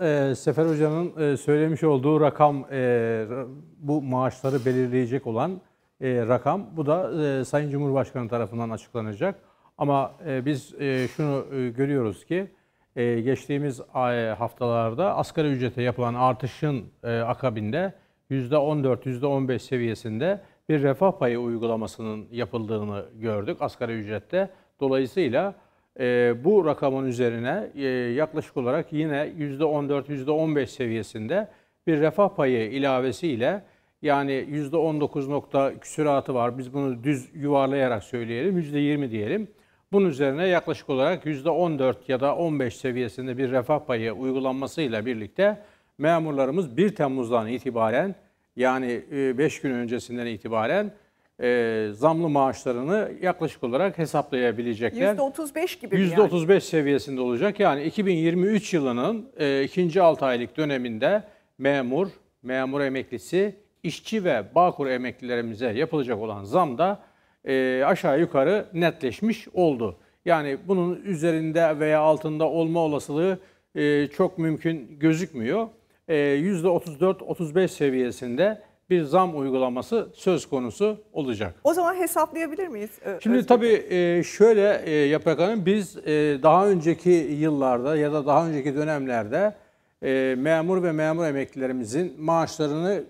e, Sefer Hoca'nın e, söylemiş olduğu rakam e, bu maaşları belirleyecek olan e, rakam. Bu da e, Sayın Cumhurbaşkanı tarafından açıklanacak. Ama e, biz e, şunu e, görüyoruz ki e, geçtiğimiz ay, e, haftalarda asgari ücrete yapılan artışın e, akabinde %14, %15 seviyesinde bir refah payı uygulamasının yapıldığını gördük asgari ücrette. Dolayısıyla e, bu rakamın üzerine e, yaklaşık olarak yine %14-15 seviyesinde bir refah payı ilavesiyle yani %19 nokta küsuratı var. Biz bunu düz yuvarlayarak söyleyelim. %20 diyelim. Bunun üzerine yaklaşık olarak %14 ya da 15 seviyesinde bir refah payı uygulanmasıyla birlikte memurlarımız 1 Temmuz'dan itibaren yani 5 e, gün öncesinden itibaren e, zamlı maaşlarını yaklaşık olarak hesaplayabilecekler. %35 gibi mi yani? %35 seviyesinde olacak. Yani 2023 yılının e, ikinci 6 aylık döneminde memur, memur emeklisi, işçi ve bağkur emeklilerimize yapılacak olan zam da e, aşağı yukarı netleşmiş oldu. Yani bunun üzerinde veya altında olma olasılığı e, çok mümkün gözükmüyor. E, %34-35 seviyesinde bir zam uygulaması söz konusu olacak. O zaman hesaplayabilir miyiz? E, Şimdi Özgür tabii e, şöyle e, Yaprak Hanım biz daha önceki yıllarda ya da daha önceki dönemlerde memur ve memur emeklilerimizin maaşlarını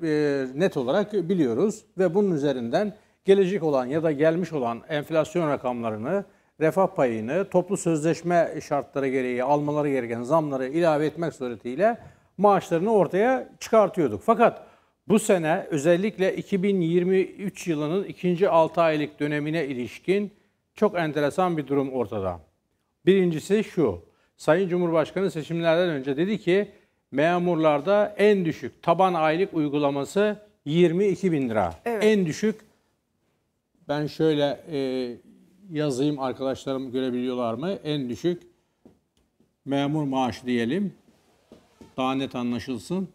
net olarak biliyoruz ve bunun üzerinden gelecek olan ya da gelmiş olan enflasyon rakamlarını, refah payını, toplu sözleşme şartları gereği almaları gereken zamları ilave etmek suretiyle maaşlarını ortaya çıkartıyorduk. Fakat bu sene özellikle 2023 yılının ikinci 6 aylık dönemine ilişkin çok enteresan bir durum ortada. Birincisi şu, Sayın Cumhurbaşkanı seçimlerden önce dedi ki memurlarda en düşük taban aylık uygulaması 22 bin lira. Evet. En düşük, ben şöyle e, yazayım arkadaşlarım görebiliyorlar mı? En düşük memur maaşı diyelim, daha net anlaşılsın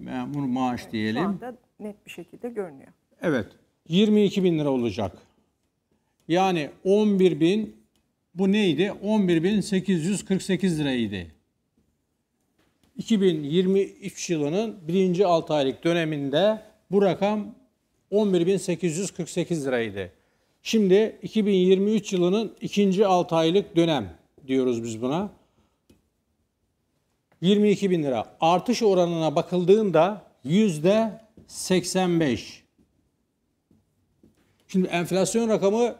memur maaş diyelim. Şu anda net bir şekilde görünüyor. Evet. 22 bin lira olacak. Yani 11 bin bu neydi? 11 bin 848 liraydı. 2023 yılının birinci 6 aylık döneminde bu rakam 11 bin 11.848 liraydı. Şimdi 2023 yılının ikinci 6 aylık dönem diyoruz biz buna. 22 bin lira. Artış oranına bakıldığında yüzde 85. Şimdi enflasyon rakamı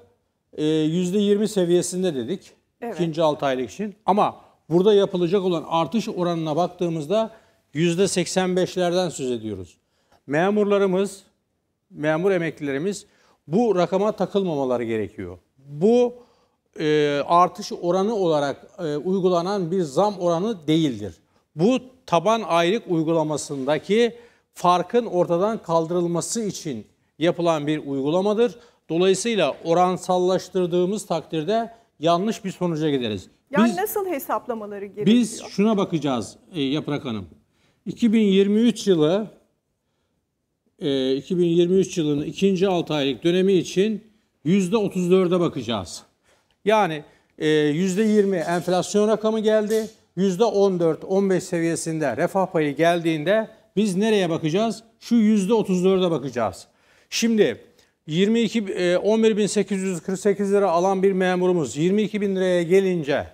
e, yüzde 20 seviyesinde dedik. Evet. ikinci 6 aylık için. Ama burada yapılacak olan artış oranına baktığımızda yüzde 85'lerden söz ediyoruz. Memurlarımız, memur emeklilerimiz bu rakama takılmamaları gerekiyor. Bu e, artış oranı olarak e, uygulanan bir zam oranı değildir bu taban ayrılık uygulamasındaki farkın ortadan kaldırılması için yapılan bir uygulamadır. Dolayısıyla oransallaştırdığımız takdirde yanlış bir sonuca gideriz. Yani biz, nasıl hesaplamaları gerekiyor? Biz şuna bakacağız e, Yaprak Hanım. 2023 yılı e, 2023 yılının ikinci 6 aylık dönemi için %34'e bakacağız. Yani e, %20 enflasyon rakamı geldi. %14-15 seviyesinde refah payı geldiğinde biz nereye bakacağız? Şu %34'e bakacağız. Şimdi 22 11.848 e, lira alan bir memurumuz 22.000 liraya gelince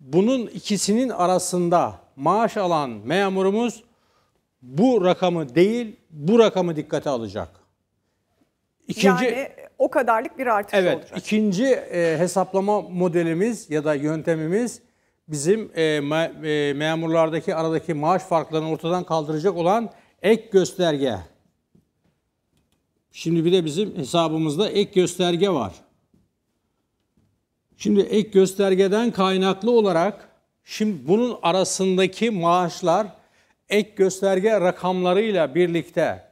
bunun ikisinin arasında maaş alan memurumuz bu rakamı değil bu rakamı dikkate alacak. İkinci, yani o kadarlık bir artış evet, olacak. Evet ikinci e, hesaplama modelimiz ya da yöntemimiz bizim e, me, e, memurlardaki aradaki maaş farklarını ortadan kaldıracak olan ek gösterge. Şimdi bir de bizim hesabımızda ek gösterge var. Şimdi ek göstergeden kaynaklı olarak şimdi bunun arasındaki maaşlar ek gösterge rakamlarıyla birlikte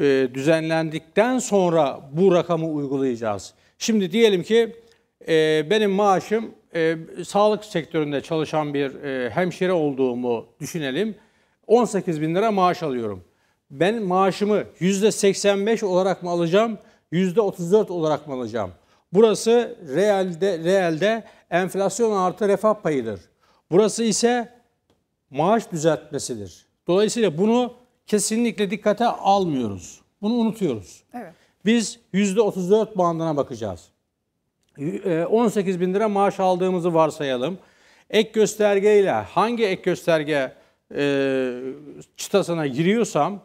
e, düzenlendikten sonra bu rakamı uygulayacağız. Şimdi diyelim ki e, benim maaşım e, sağlık sektöründe çalışan bir e, hemşire olduğumu düşünelim. 18 bin lira maaş alıyorum. Ben maaşımı %85 olarak mı alacağım, %34 olarak mı alacağım? Burası realde, realde enflasyon artı refah payıdır. Burası ise maaş düzeltmesidir. Dolayısıyla bunu kesinlikle dikkate almıyoruz. Bunu unutuyoruz. Evet. Biz %34 bandına bakacağız. 18 e, bin lira maaş aldığımızı varsayalım. Ek göstergeyle hangi ek gösterge e, çıtasına giriyorsam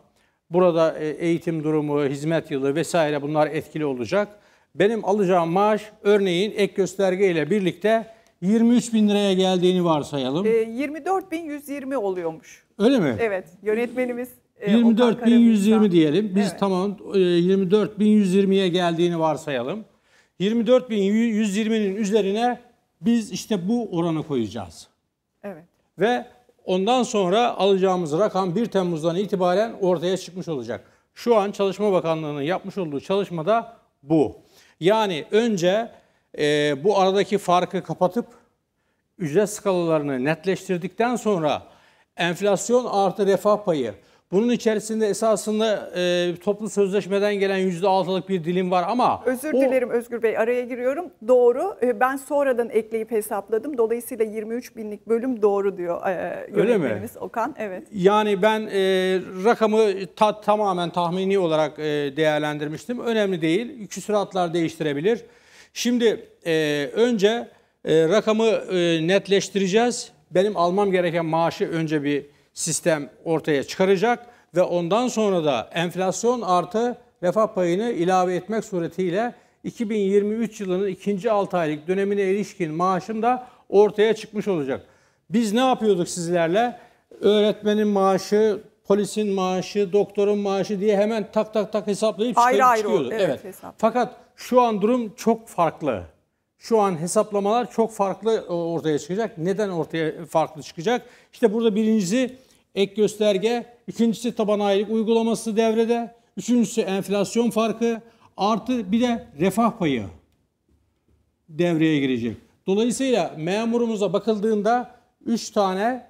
burada e, eğitim durumu, hizmet yılı vesaire bunlar etkili olacak. Benim alacağım maaş örneğin ek gösterge ile birlikte 23 bin liraya geldiğini varsayalım. 24 bin 120 oluyormuş. Öyle mi? Evet yönetmenimiz. 24 bin 120 diyelim. Biz evet. tamam 24 bin 120'ye geldiğini varsayalım. 24.120'nin üzerine biz işte bu oranı koyacağız. Evet. Ve ondan sonra alacağımız rakam 1 Temmuz'dan itibaren ortaya çıkmış olacak. Şu an Çalışma Bakanlığı'nın yapmış olduğu çalışmada bu. Yani önce e, bu aradaki farkı kapatıp ücret skalalarını netleştirdikten sonra enflasyon artı refah payı bunun içerisinde esasında e, toplu sözleşmeden gelen %6'lık bir dilim var ama... Özür o... dilerim Özgür Bey araya giriyorum. Doğru. E, ben sonradan ekleyip hesapladım. Dolayısıyla 23 binlik bölüm doğru diyor e, yönetmenimiz Okan. Evet. Yani ben e, rakamı ta, tamamen tahmini olarak e, değerlendirmiştim. Önemli değil. Küsuratlar değiştirebilir. Şimdi e, önce e, rakamı e, netleştireceğiz. Benim almam gereken maaşı önce bir sistem ortaya çıkaracak ve ondan sonra da enflasyon artı refah payını ilave etmek suretiyle 2023 yılının ikinci 6 aylık dönemine ilişkin maaşım da ortaya çıkmış olacak. Biz ne yapıyorduk sizlerle? Öğretmenin maaşı, polisin maaşı, doktorun maaşı diye hemen tak tak tak hesaplayıp ayrı çıkıyordu. Ayrı, evet. evet. Fakat şu an durum çok farklı şu an hesaplamalar çok farklı e, ortaya çıkacak. Neden ortaya farklı çıkacak? İşte burada birincisi ek gösterge, ikincisi taban aylık uygulaması devrede, üçüncüsü enflasyon farkı artı bir de refah payı devreye girecek. Dolayısıyla memurumuza bakıldığında 3 tane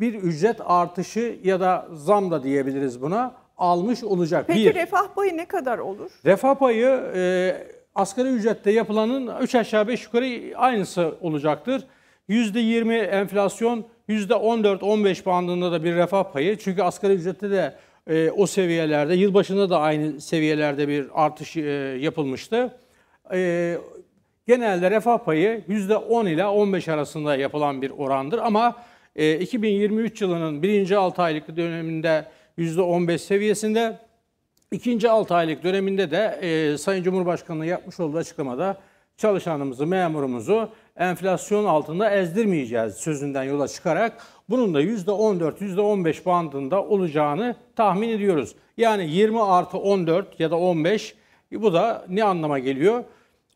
bir ücret artışı ya da zam da diyebiliriz buna almış olacak. Peki bir, refah payı ne kadar olur? Refah payı e, asgari ücrette yapılanın 3 aşağı 5 yukarı aynısı olacaktır. %20 enflasyon, %14-15 bandında da bir refah payı. Çünkü asgari ücrette de e, o seviyelerde, yılbaşında da aynı seviyelerde bir artış e, yapılmıştı. E, genelde refah payı %10 ile 15 arasında yapılan bir orandır. Ama e, 2023 yılının birinci 6 aylık döneminde %15 seviyesinde, İkinci 6 aylık döneminde de e, Sayın Cumhurbaşkanı yapmış olduğu açıklamada çalışanımızı, memurumuzu enflasyon altında ezdirmeyeceğiz sözünden yola çıkarak bunun da %14, %15 bandında olacağını tahmin ediyoruz. Yani 20 artı 14 ya da 15 e, bu da ne anlama geliyor?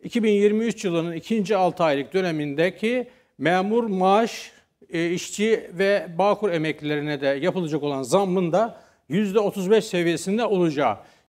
2023 yılının ikinci 6 aylık dönemindeki memur maaş, e, işçi ve bağkur emeklilerine de yapılacak olan zammın da %35 seviyesinde olacağı.